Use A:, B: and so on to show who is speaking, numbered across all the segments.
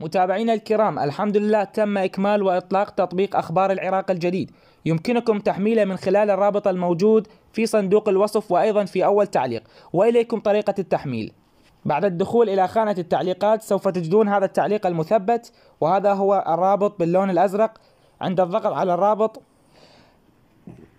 A: متابعينا الكرام الحمد لله تم إكمال وإطلاق تطبيق أخبار العراق الجديد يمكنكم تحميله من خلال الرابط الموجود في صندوق الوصف وأيضا في أول تعليق وإليكم طريقة التحميل بعد الدخول إلى خانة التعليقات سوف تجدون هذا التعليق المثبت وهذا هو الرابط باللون الأزرق عند الضغط على الرابط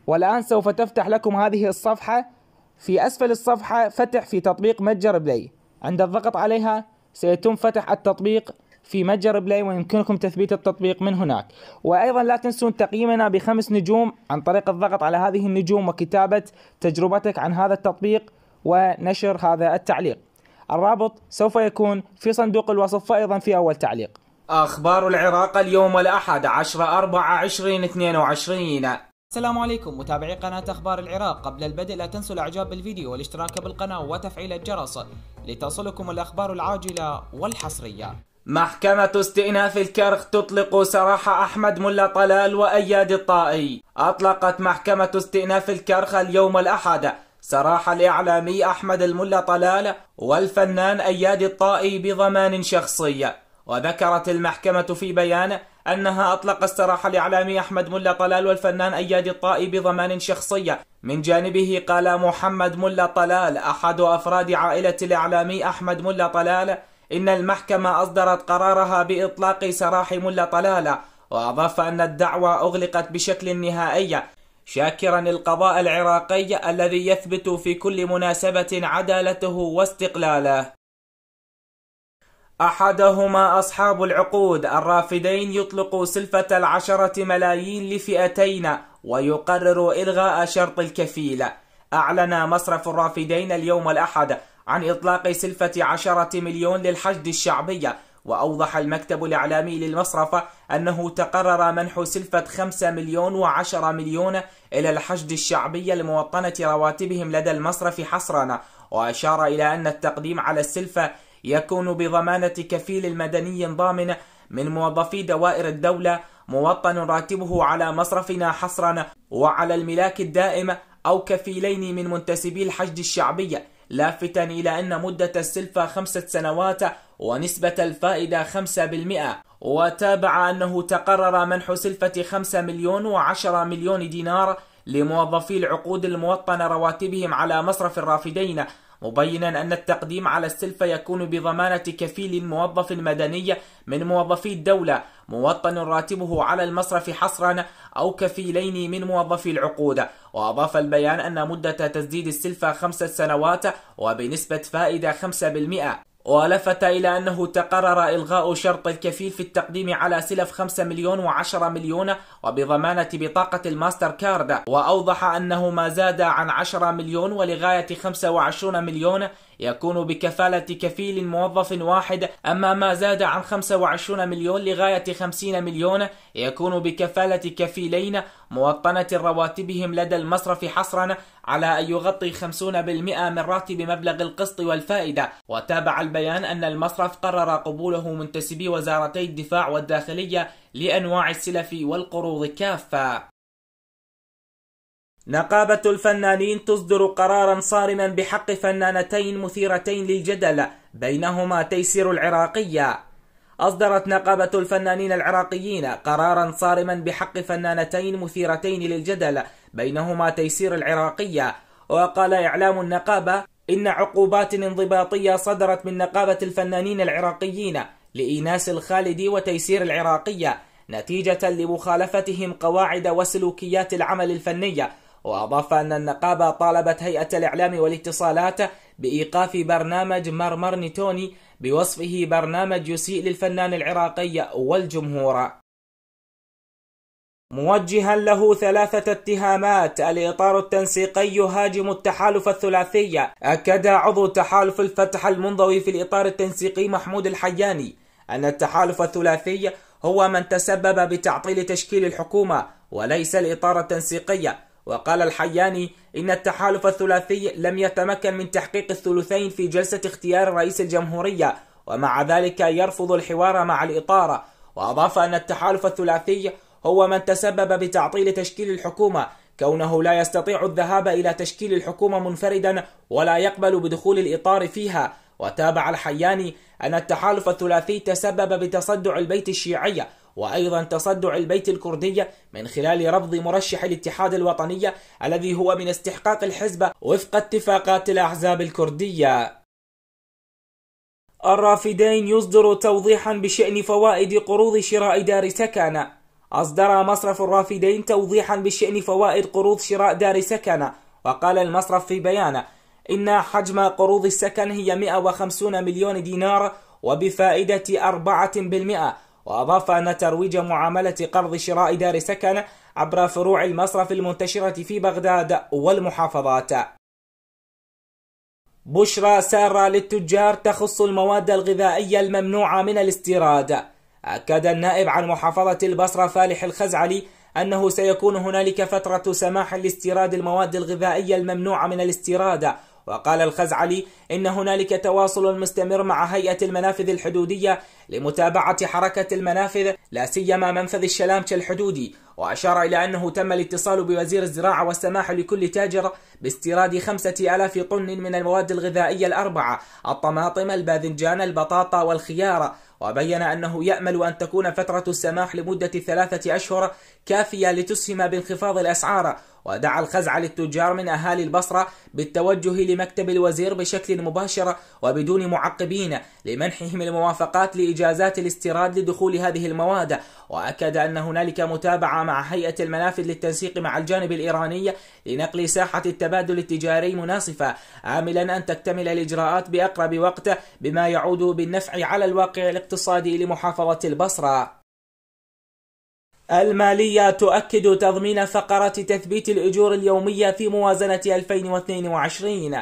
A: والآن سوف تفتح لكم هذه الصفحة في أسفل الصفحة فتح في تطبيق متجر بلاي عند الضغط عليها سيتم فتح التطبيق في متجر بلاي ويمكنكم تثبيت التطبيق من هناك وأيضا لا تنسون تقييمنا بخمس نجوم عن طريق الضغط على هذه النجوم وكتابة تجربتك عن هذا التطبيق ونشر هذا التعليق الرابط سوف يكون في صندوق الوصف وأيضا في أول تعليق أخبار العراق اليوم الأحد 10 4 2022 السلام عليكم متابعي قناة أخبار العراق قبل البدء لا تنسوا الإعجاب بالفيديو والاشتراك بالقناة وتفعيل الجرس لتصلكم الأخبار العاجلة والحصرية محكمة استئناف الكرخ تطلق سراح أحمد ملا طلال وأياد الطائي أطلقت محكمة استئناف الكرخ اليوم الأحد سراح الإعلامي أحمد الملا طلال والفنان أياد الطائي بضمان شخصي وذكرت المحكمة في بيان أنها أطلقت سراح الإعلامي أحمد ملا طلال والفنان أياد الطائي بضمان شخصي من جانبه قال محمد ملا طلال أحد أفراد عائلة الإعلامي أحمد ملا طلال إن المحكمة أصدرت قرارها بإطلاق سراح ملا طلالة وأضاف أن الدعوى أغلقت بشكل نهائي شاكرا القضاء العراقي الذي يثبت في كل مناسبة عدالته واستقلاله أحدهما أصحاب العقود الرافدين يطلق سلفة العشرة ملايين لفئتين ويقرر إلغاء شرط الكفيل أعلن مصرف الرافدين اليوم الأحد عن إطلاق سلفة عشرة مليون للحشد الشعبية وأوضح المكتب الإعلامي للمصرف أنه تقرر منح سلفة 5 مليون و10 مليون إلى الحشد الشعبي لموطنة رواتبهم لدى المصرف حصرا وأشار إلى أن التقديم على السلفة يكون بضمانة كفيل مدني ضامن من موظفي دوائر الدولة موطن راتبه على مصرفنا حصرا وعلى الملاك الدائم أو كفيلين من منتسبي الحشد الشعبي لافتا إلى أن مدة السلفة خمسة سنوات ونسبة الفائدة 5% وتابع أنه تقرر منح سلفة 5 مليون و10 مليون دينار لموظفي العقود الموطنة رواتبهم على مصرف الرافدين مبينا أن التقديم على السلفة يكون بضمانة كفيل موظف مدني من موظفي الدولة موطن راتبه على المصرف حصرا أو كفيلين من موظفي العقود وأضاف البيان أن مدة تسديد السلفة خمسة سنوات وبنسبة فائدة 5% ولفت إلى أنه تقرر إلغاء شرط الكفيل في التقديم على سلف 5 مليون و10 مليون وبضمانة بطاقة الماستر كارد وأوضح أنه ما زاد عن 10 مليون ولغاية 25 مليون يكون بكفالة كفيل موظف واحد أما ما زاد عن 25 مليون لغاية 50 مليون يكون بكفالة كفيلين موطنة رواتبهم لدى المصرف حصرا على أن يغطي 50% من راتب مبلغ القسط والفائدة وتابع البيان أن المصرف قرر قبوله منتسبي وزارتي الدفاع والداخلية لأنواع السلف والقروض كافة نقابة الفنانين تصدر قرارا صارما بحق فنانتين مثيرتين للجدل بينهما تيسير العراقية أصدرت نقابة الفنانين العراقيين قرارا صارما بحق فنانتين مثيرتين للجدل بينهما تيسير العراقية وقال إعلام النقابة إن عقوبات انضباطية صدرت من نقابة الفنانين العراقيين لإيناس الخالدي وتيسير العراقية نتيجة لمخالفتهم قواعد وسلوكيات العمل الفنية وأضاف أن النقابة طالبت هيئة الإعلام والاتصالات بإيقاف برنامج مرمر نيتوني بوصفه برنامج يسيء للفنان العراقي والجمهور موجها له ثلاثة اتهامات الإطار التنسيقي يهاجم التحالف الثلاثي أكد عضو تحالف الفتح المنضوي في الإطار التنسيقي محمود الحياني أن التحالف الثلاثي هو من تسبب بتعطيل تشكيل الحكومة وليس الإطار التنسيقي وقال الحياني إن التحالف الثلاثي لم يتمكن من تحقيق الثلثين في جلسة اختيار رئيس الجمهورية ومع ذلك يرفض الحوار مع الإطارة وأضاف أن التحالف الثلاثي هو من تسبب بتعطيل تشكيل الحكومة كونه لا يستطيع الذهاب إلى تشكيل الحكومة منفردا ولا يقبل بدخول الإطار فيها وتابع الحياني أن التحالف الثلاثي تسبب بتصدع البيت الشيعي وأيضا تصدع البيت الكردية من خلال رفض مرشح الاتحاد الوطني الذي هو من استحقاق الحزب وفق اتفاقات الأحزاب الكردية الرافدين يصدر توضيحا بشأن فوائد قروض شراء دار سكن أصدر مصرف الرافدين توضيحا بشأن فوائد قروض شراء دار سكن وقال المصرف في بيانه إن حجم قروض السكن هي 150 مليون دينار وبفائدة 4% وأضاف أن ترويج معاملة قرض شراء دار سكن عبر فروع المصرف المنتشرة في بغداد والمحافظات بشرى سارة للتجار تخص المواد الغذائية الممنوعة من الاستيراد أكد النائب عن محافظة البصرة فالح الخزعلي أنه سيكون هنالك فترة سماح لاستيراد المواد الغذائية الممنوعة من الاستيراد وقال الخزعلي إن هنالك تواصل مستمر مع هيئة المنافذ الحدودية لمتابعة حركة المنافذ لا سيما منفذ الشلامش الحدودي وأشار إلى أنه تم الاتصال بوزير الزراعة والسماح لكل تاجر باستيراد خمسة آلاف طن من المواد الغذائية الأربعة الطماطم الباذنجان البطاطا والخيار وبين أنه يأمل أن تكون فترة السماح لمدة ثلاثة أشهر كافية لتسهم بانخفاض الأسعار ودعا الخزع للتجار من أهالي البصرة بالتوجه لمكتب الوزير بشكل مباشر وبدون معقبين لمنحهم الموافقات لإجازات الاستيراد لدخول هذه المواد وأكد أن هنالك متابعة مع هيئة المنافذ للتنسيق مع الجانب الإيراني لنقل ساحة التبادل التجاري مناصفة عاملا أن تكتمل الإجراءات بأقرب وقت بما يعود بالنفع على الواقع الاقتصادي لمحافظة البصرة المالية تؤكد تضمين فقرة تثبيت الأجور اليومية في موازنة 2022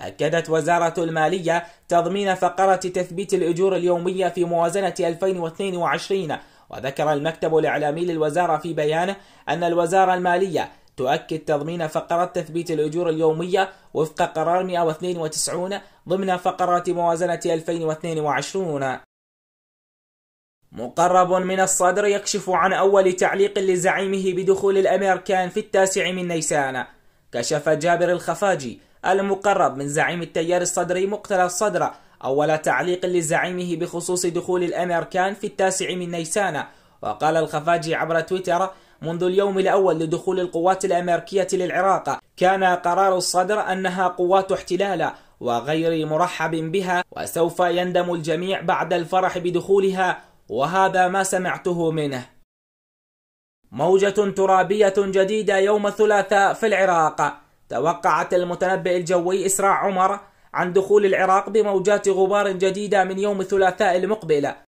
A: أكدت وزارة المالية تضمين فقرة تثبيت الأجور اليومية في موازنة 2022 وذكر المكتب الإعلامي للوزارة في بيان أن الوزارة المالية تؤكد تضمين فقرة تثبيت الأجور اليومية وفق قرار 192 ضمن فقرات موازنة 2022 مقرب من الصدر يكشف عن أول تعليق لزعيمه بدخول الأمريكان في التاسع من نيسان كشف جابر الخفاجي المقرب من زعيم التيار الصدري مقتل الصدر أول تعليق لزعيمه بخصوص دخول الأمريكان في التاسع من نيسان وقال الخفاجي عبر تويتر منذ اليوم الأول لدخول القوات الأمريكية للعراق كان قرار الصدر أنها قوات احتلال وغير مرحب بها وسوف يندم الجميع بعد الفرح بدخولها وهذا ما سمعته منه موجة ترابية جديدة يوم الثلاثاء في العراق توقعت المتنبئ الجوي إسراء عمر عن دخول العراق بموجات غبار جديدة من يوم الثلاثاء المقبل